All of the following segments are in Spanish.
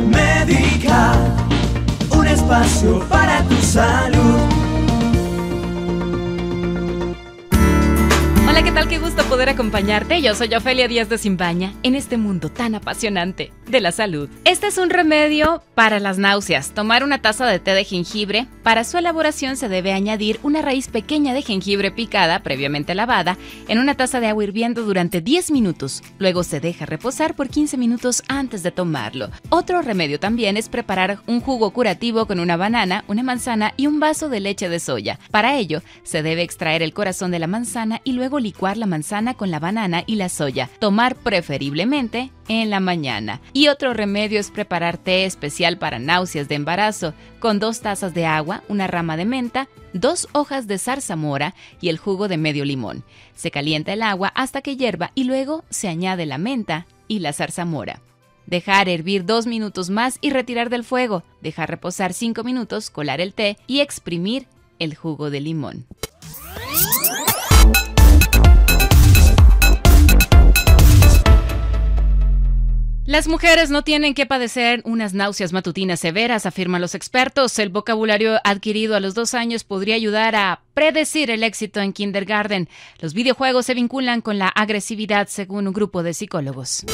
Medica un espacio para tu salud. tal? que gusto poder acompañarte. Yo soy Ofelia Díaz de Simbaña en este mundo tan apasionante de la salud. Este es un remedio para las náuseas. Tomar una taza de té de jengibre. Para su elaboración se debe añadir una raíz pequeña de jengibre picada, previamente lavada, en una taza de agua hirviendo durante 10 minutos. Luego se deja reposar por 15 minutos antes de tomarlo. Otro remedio también es preparar un jugo curativo con una banana, una manzana y un vaso de leche de soya. Para ello, se debe extraer el corazón de la manzana y luego licuar la manzana con la banana y la soya, tomar preferiblemente en la mañana. Y otro remedio es preparar té especial para náuseas de embarazo, con dos tazas de agua, una rama de menta, dos hojas de zarzamora y el jugo de medio limón. Se calienta el agua hasta que hierva y luego se añade la menta y la zarzamora. Dejar hervir dos minutos más y retirar del fuego. Dejar reposar cinco minutos, colar el té y exprimir el jugo de limón. Las mujeres no tienen que padecer unas náuseas matutinas severas, afirman los expertos. El vocabulario adquirido a los dos años podría ayudar a predecir el éxito en kindergarten. Los videojuegos se vinculan con la agresividad, según un grupo de psicólogos.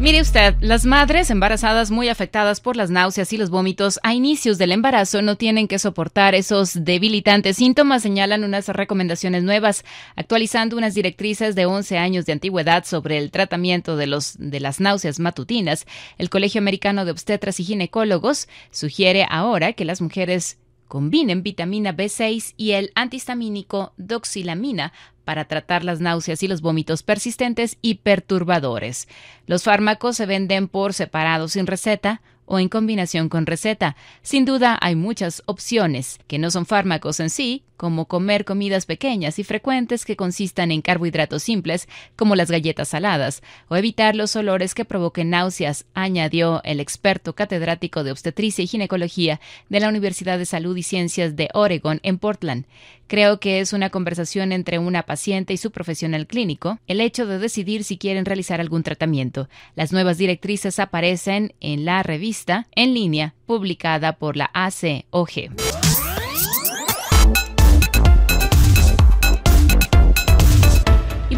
Mire usted, las madres embarazadas muy afectadas por las náuseas y los vómitos a inicios del embarazo no tienen que soportar esos debilitantes síntomas, señalan unas recomendaciones nuevas, actualizando unas directrices de 11 años de antigüedad sobre el tratamiento de, los, de las náuseas matutinas. El Colegio Americano de Obstetras y Ginecólogos sugiere ahora que las mujeres Combinen vitamina B6 y el antihistamínico doxilamina para tratar las náuseas y los vómitos persistentes y perturbadores. Los fármacos se venden por separado sin receta o en combinación con receta. Sin duda hay muchas opciones que no son fármacos en sí, como comer comidas pequeñas y frecuentes que consistan en carbohidratos simples, como las galletas saladas, o evitar los olores que provoquen náuseas, añadió el experto catedrático de obstetricia y ginecología de la Universidad de Salud y Ciencias de Oregon en Portland. Creo que es una conversación entre una paciente y su profesional clínico, el hecho de decidir si quieren realizar algún tratamiento. Las nuevas directrices aparecen en la revista en línea publicada por la ACOG.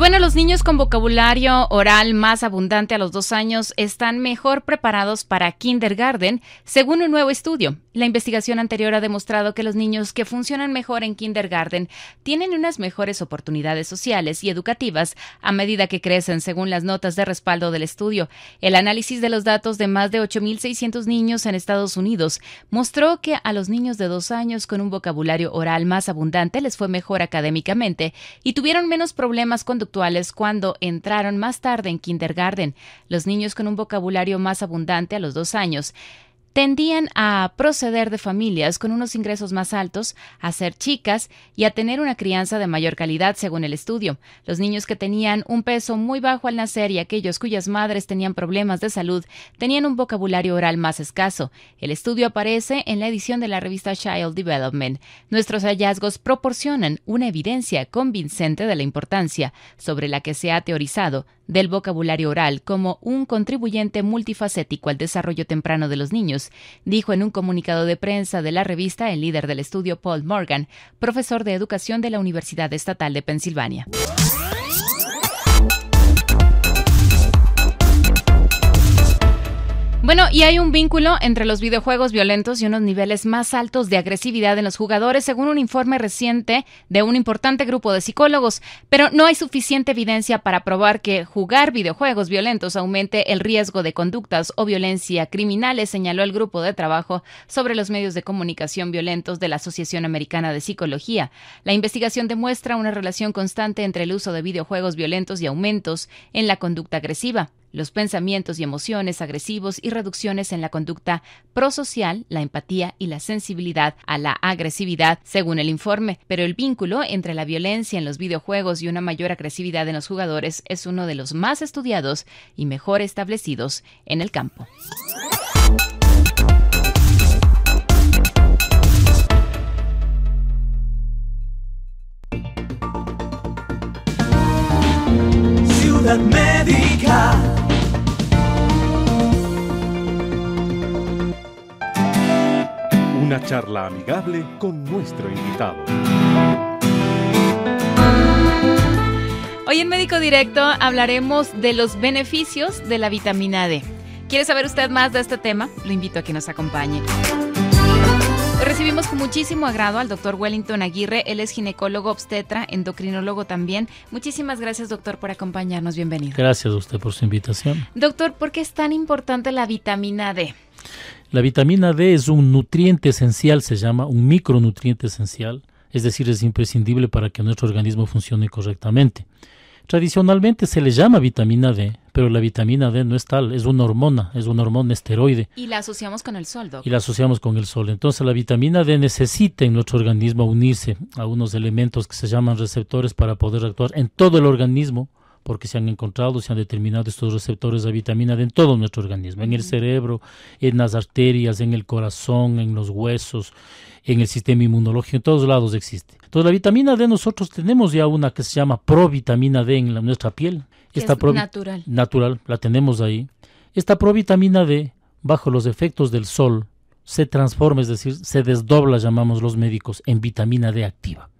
bueno, los niños con vocabulario oral más abundante a los dos años están mejor preparados para kindergarten, según un nuevo estudio. La investigación anterior ha demostrado que los niños que funcionan mejor en kindergarten tienen unas mejores oportunidades sociales y educativas a medida que crecen, según las notas de respaldo del estudio. El análisis de los datos de más de 8.600 niños en Estados Unidos mostró que a los niños de dos años con un vocabulario oral más abundante les fue mejor académicamente y tuvieron menos problemas conductuales cuando entraron más tarde en kindergarten, los niños con un vocabulario más abundante a los dos años tendían a proceder de familias con unos ingresos más altos, a ser chicas y a tener una crianza de mayor calidad, según el estudio. Los niños que tenían un peso muy bajo al nacer y aquellos cuyas madres tenían problemas de salud tenían un vocabulario oral más escaso. El estudio aparece en la edición de la revista Child Development. Nuestros hallazgos proporcionan una evidencia convincente de la importancia sobre la que se ha teorizado del vocabulario oral como un contribuyente multifacético al desarrollo temprano de los niños dijo en un comunicado de prensa de la revista el líder del estudio Paul Morgan, profesor de educación de la Universidad Estatal de Pensilvania. Bueno, y hay un vínculo entre los videojuegos violentos y unos niveles más altos de agresividad en los jugadores, según un informe reciente de un importante grupo de psicólogos, pero no hay suficiente evidencia para probar que jugar videojuegos violentos aumente el riesgo de conductas o violencia criminales, señaló el grupo de trabajo sobre los medios de comunicación violentos de la Asociación Americana de Psicología. La investigación demuestra una relación constante entre el uso de videojuegos violentos y aumentos en la conducta agresiva los pensamientos y emociones agresivos y reducciones en la conducta prosocial, la empatía y la sensibilidad a la agresividad, según el informe. Pero el vínculo entre la violencia en los videojuegos y una mayor agresividad en los jugadores es uno de los más estudiados y mejor establecidos en el campo. Ciudad Médica Una charla amigable con nuestro invitado. Hoy en Médico Directo hablaremos de los beneficios de la vitamina D. ¿Quiere saber usted más de este tema? Lo invito a que nos acompañe. recibimos con muchísimo agrado al doctor Wellington Aguirre. Él es ginecólogo obstetra, endocrinólogo también. Muchísimas gracias, doctor, por acompañarnos. Bienvenido. Gracias a usted por su invitación. Doctor, ¿por qué es tan importante la vitamina D? La vitamina D es un nutriente esencial, se llama un micronutriente esencial, es decir, es imprescindible para que nuestro organismo funcione correctamente. Tradicionalmente se le llama vitamina D, pero la vitamina D no es tal, es una hormona, es un hormona esteroide. Y la asociamos con el sol, Y la asociamos con el sol. Entonces la vitamina D necesita en nuestro organismo unirse a unos elementos que se llaman receptores para poder actuar en todo el organismo porque se han encontrado, se han determinado estos receptores de vitamina D en todo nuestro organismo, en el cerebro, en las arterias, en el corazón, en los huesos, en el sistema inmunológico, en todos lados existe. Entonces la vitamina D nosotros tenemos ya una que se llama provitamina D en nuestra piel. Esta es natural. Natural, la tenemos ahí. Esta provitamina D, bajo los efectos del sol, se transforma, es decir, se desdobla, llamamos los médicos, en vitamina D activa.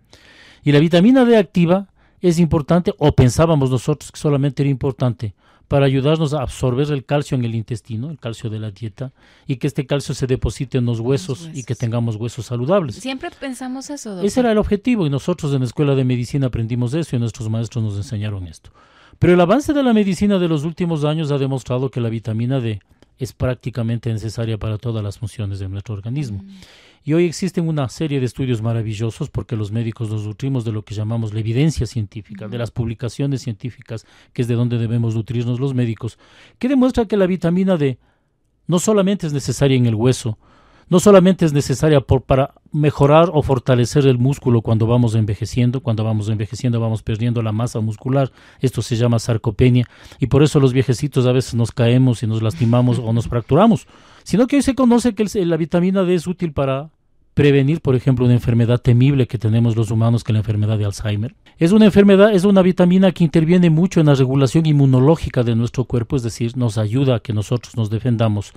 Y la vitamina D activa es importante o pensábamos nosotros que solamente era importante para ayudarnos a absorber el calcio en el intestino, el calcio de la dieta, y que este calcio se deposite en los huesos, y que tengamos huesos saludables. Siempre pensamos eso. Doctor? Ese era el objetivo y nosotros en la escuela de medicina aprendimos eso y nuestros maestros nos enseñaron esto. Pero el avance de la medicina de los últimos años ha demostrado que la vitamina D es prácticamente necesaria para todas las funciones de nuestro organismo. Mm. Y hoy existen una serie de estudios maravillosos porque los médicos nos nutrimos de lo que llamamos la evidencia científica, de mm. las publicaciones científicas, que es de donde debemos nutrirnos los médicos, que demuestra que la vitamina D no solamente es necesaria en el hueso, no solamente es necesaria para mejorar o fortalecer el músculo cuando vamos envejeciendo, cuando vamos envejeciendo vamos perdiendo la masa muscular, esto se llama sarcopenia, y por eso los viejecitos a veces nos caemos y nos lastimamos o nos fracturamos, sino que hoy se conoce que la vitamina D es útil para prevenir, por ejemplo, una enfermedad temible que tenemos los humanos, que es la enfermedad de Alzheimer. Es una enfermedad, es una vitamina que interviene mucho en la regulación inmunológica de nuestro cuerpo, es decir, nos ayuda a que nosotros nos defendamos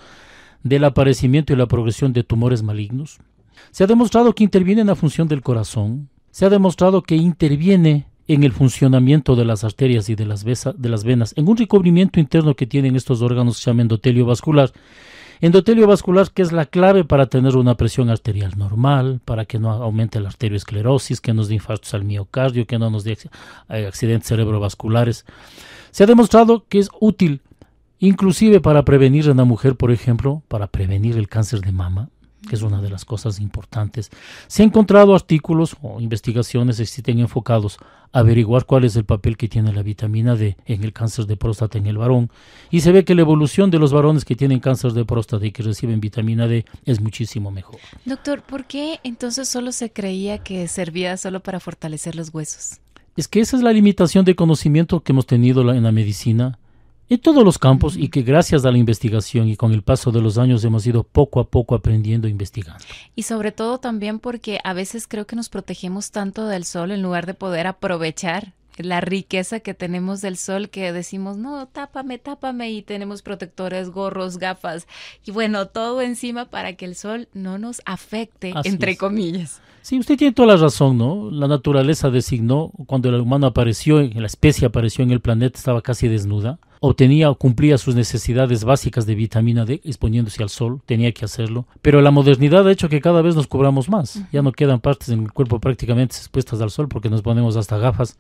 del aparecimiento y la progresión de tumores malignos. Se ha demostrado que interviene en la función del corazón. Se ha demostrado que interviene en el funcionamiento de las arterias y de las, venas, en un recubrimiento interno que tienen estos órganos que se llama endotelio vascular. Endotelio vascular que es la clave para tener una presión arterial normal, para que no aumente la arteriosclerosis, que no nos dé infartos al miocardio, que no nos dé eh, accidentes cerebrovasculares. Se ha demostrado que es útil inclusive para prevenir en la mujer, por ejemplo, para prevenir el cáncer de mama, que es una de las cosas importantes. Se han encontrado artículos o investigaciones existen enfocados a averiguar cuál es el papel que tiene la vitamina D en el cáncer de próstata en el varón y se ve que la evolución de los varones que tienen cáncer de próstata y que reciben vitamina D es muchísimo mejor. Doctor, ¿por qué entonces solo se creía que servía solo para fortalecer los huesos? Es que esa es la limitación de conocimiento que hemos tenido en la medicina en todos los campos y que gracias a la investigación y con el paso de los años hemos ido poco a poco aprendiendo e investigando. Y sobre todo también porque a veces creo que nos protegemos tanto del sol en lugar de poder aprovechar la riqueza que tenemos del sol que decimos, no, tápame, tápame y tenemos protectores, gorros, gafas y bueno, todo encima para que el sol no nos afecte, entre comillas. Sí, usted tiene toda la razón, ¿no? La naturaleza designó, cuando el humano apareció, la especie apareció en el planeta, estaba casi desnuda obtenía o cumplía sus necesidades básicas de vitamina D exponiéndose al sol, tenía que hacerlo, pero la modernidad ha hecho que cada vez nos cobramos más, ya no quedan partes en el cuerpo prácticamente expuestas al sol porque nos ponemos hasta gafas.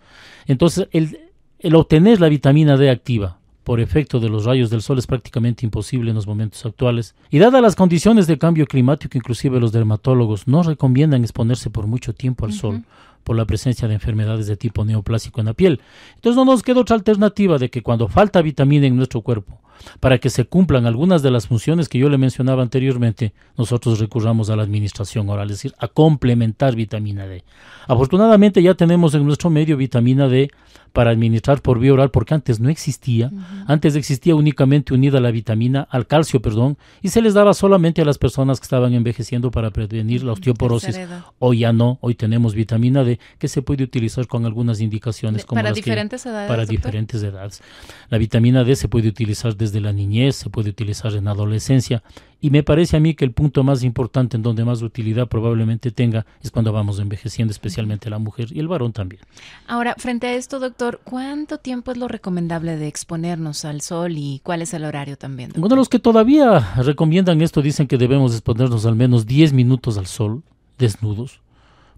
Entonces, el, el obtener la vitamina D activa por efecto de los rayos del sol es prácticamente imposible en los momentos actuales. Y dadas las condiciones de cambio climático, inclusive los dermatólogos no recomiendan exponerse por mucho tiempo al sol por la presencia de enfermedades de tipo neoplásico en la piel. Entonces no nos queda otra alternativa de que cuando falta vitamina en nuestro cuerpo, para que se cumplan algunas de las funciones que yo le mencionaba anteriormente, nosotros recurramos a la administración oral, es decir, a complementar vitamina D. Afortunadamente ya tenemos en nuestro medio vitamina D para administrar por vía oral porque antes no existía. Antes existía únicamente unida la vitamina, al calcio, perdón, y se les daba solamente a las personas que estaban envejeciendo para prevenir la osteoporosis. Hoy ya no, hoy tenemos vitamina D que se puede utilizar con algunas indicaciones como para diferentes edades. Para diferentes edades. La vitamina D se puede utilizar desde la niñez, se puede utilizar en adolescencia y me parece a mí que el punto más importante en donde más utilidad probablemente tenga es cuando vamos envejeciendo, especialmente la mujer y el varón también. Ahora, frente a esto, doctor, ¿cuánto tiempo es lo recomendable de exponernos al sol y cuál es el horario también? Bueno, los que todavía recomiendan esto dicen que debemos exponernos al menos 10 minutos al sol, desnudos,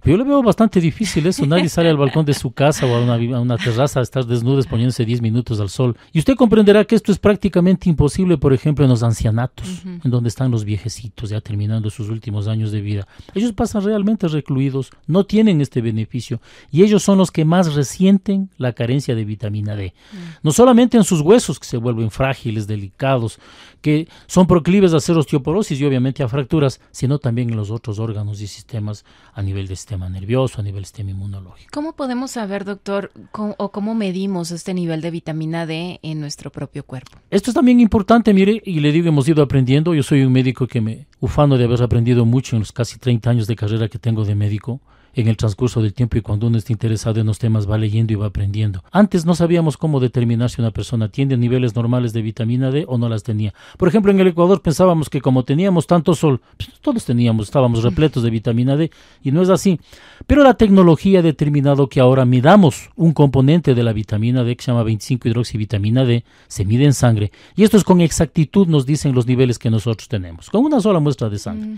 pero yo lo veo bastante difícil eso. Nadie sale al balcón de su casa o a una, terraza a estar desnudo poniéndose 10 minutos al sol. Y usted comprenderá que esto es prácticamente imposible, por ejemplo, en los ancianatos, en donde están los viejecitos ya terminando sus últimos años de vida. Ellos pasan realmente recluidos, no tienen este beneficio y ellos son los que más resienten la carencia de vitamina D. Mm. No solamente en sus huesos, que se vuelven frágiles, delicados, que son proclives a hacer osteoporosis y obviamente a fracturas, sino también en los otros órganos y sistemas a nivel de sistema nervioso, a nivel sistema inmunológico. ¿Cómo podemos saber, doctor, o cómo medimos este nivel de vitamina D en nuestro propio cuerpo? Esto es también importante, mire, y le digo, hemos ido aprendiendo. Yo soy un médico que me ufano de haber aprendido mucho en los casi 30 años de carrera que tengo de médico en el transcurso del tiempo y cuando uno está interesado en los temas va leyendo y va aprendiendo. Antes no sabíamos cómo determinar si una persona tiene niveles normales de vitamina D o no las tenía. Por ejemplo, en el Ecuador pensábamos que como teníamos tanto sol, pues, todos teníamos, estábamos repletos de vitamina D y no es así. Pero la tecnología ha determinado que ahora midamos un componente de la vitamina D que se llama 25 hidroxivitamina D, se mide en sangre y esto es con exactitud nos dicen los niveles que nosotros tenemos, con una sola muestra de sangre.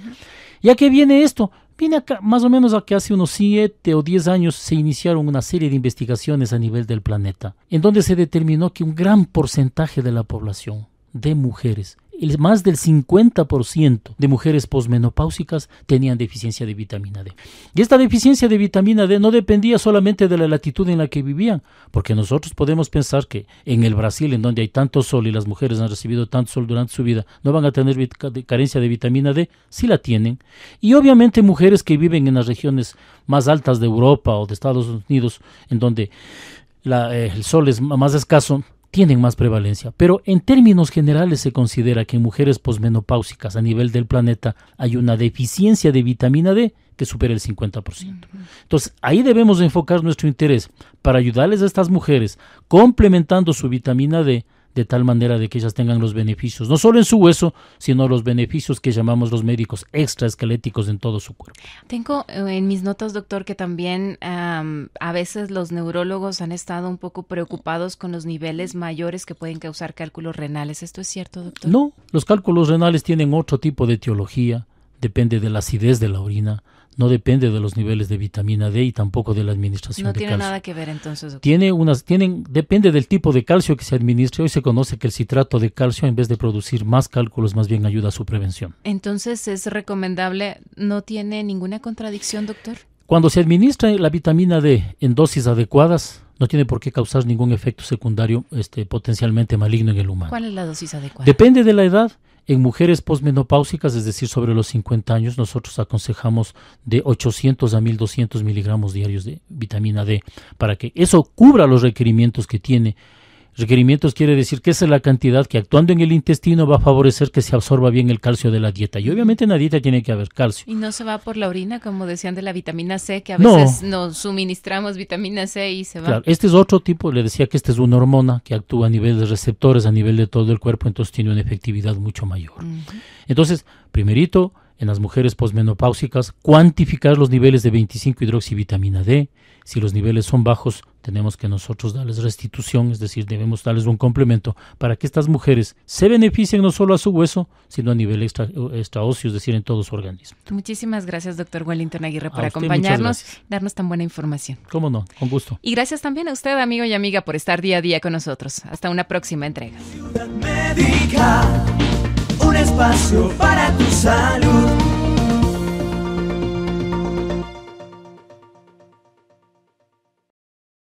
¿Y a ¿Ya viene esto? Viene acá, más o menos a que hace unos 7 o 10 años se iniciaron una serie de investigaciones a nivel del planeta, en donde se determinó que un gran porcentaje de la población de mujeres más del 50% de mujeres posmenopáusicas tenían deficiencia de vitamina D. Y esta deficiencia de vitamina D no dependía solamente de la latitud en la que vivían, porque nosotros podemos pensar que en el Brasil, en donde hay tanto sol y las mujeres han recibido tanto sol durante su vida, no van a tener carencia de vitamina D, sí la tienen. Y obviamente mujeres que viven en las regiones más altas de Europa o de Estados Unidos, en donde eh, el sol es más escaso, tienen más prevalencia, pero en términos generales se considera que en mujeres posmenopáusicas a nivel del planeta hay una deficiencia de vitamina D que supera el 50%. Entonces, ahí debemos enfocar nuestro interés para ayudarles a estas mujeres complementando su vitamina D de tal manera de que ellas tengan los beneficios, no solo en su hueso, sino los beneficios que llamamos los médicos extraesqueléticos en todo su cuerpo. Tengo eh, en mis notas, doctor, que también a veces los neurólogos han estado un poco preocupados con los niveles mayores que pueden causar cálculos renales. ¿Esto es cierto, doctor? No, los cálculos renales tienen otro tipo de etiología, depende de la acidez de la orina, no depende de los niveles de vitamina D y tampoco de la administración de calcio. No tiene nada que ver entonces. Doctor. tienen, depende del tipo de calcio que se administre. Hoy se conoce que el citrato de calcio, en vez de producir más cálculos, más bien ayuda a su prevención. Entonces es recomendable, no tiene ninguna contradicción, doctor. Cuando se administra la vitamina D en dosis adecuadas, no tiene por qué causar ningún efecto secundario este, potencialmente maligno en el humano. ¿Cuál es la dosis adecuada? Depende de la edad en mujeres posmenopáusicas, es decir, sobre los 50 años, nosotros aconsejamos de 800 a 1200 miligramos diarios de vitamina D para que eso cubra los requerimientos que tiene Requerimientos quiere decir que esa es la cantidad que actuando en el intestino va a favorecer que se absorba bien el calcio de la dieta. Y obviamente en la dieta tiene que haber calcio. Y no se va por la orina, como decían de la vitamina C, que a veces nos suministramos vitamina C y se va. este es otro tipo, le decía que esta es una hormona que actúa a nivel de receptores, a nivel de todo el cuerpo, entonces tiene una efectividad mucho mayor. Entonces, primerito, en las mujeres posmenopáusicas, cuantificar los niveles de 25 hidroxivitamina D. Si los niveles son bajos, tenemos que nosotros darles restitución, es decir, debemos darles un complemento para que estas mujeres se beneficien no solo a su hueso, sino a nivel extraocio, es decir, en todo su organismo. Muchísimas gracias, doctor Wellington Aguirre, por acompañarnos, darnos tan buena información. Cómo no, con gusto. Y gracias también a usted, amigo y amiga, por estar día a día con nosotros. Hasta una próxima entrega. Médica, un espacio para tu salud.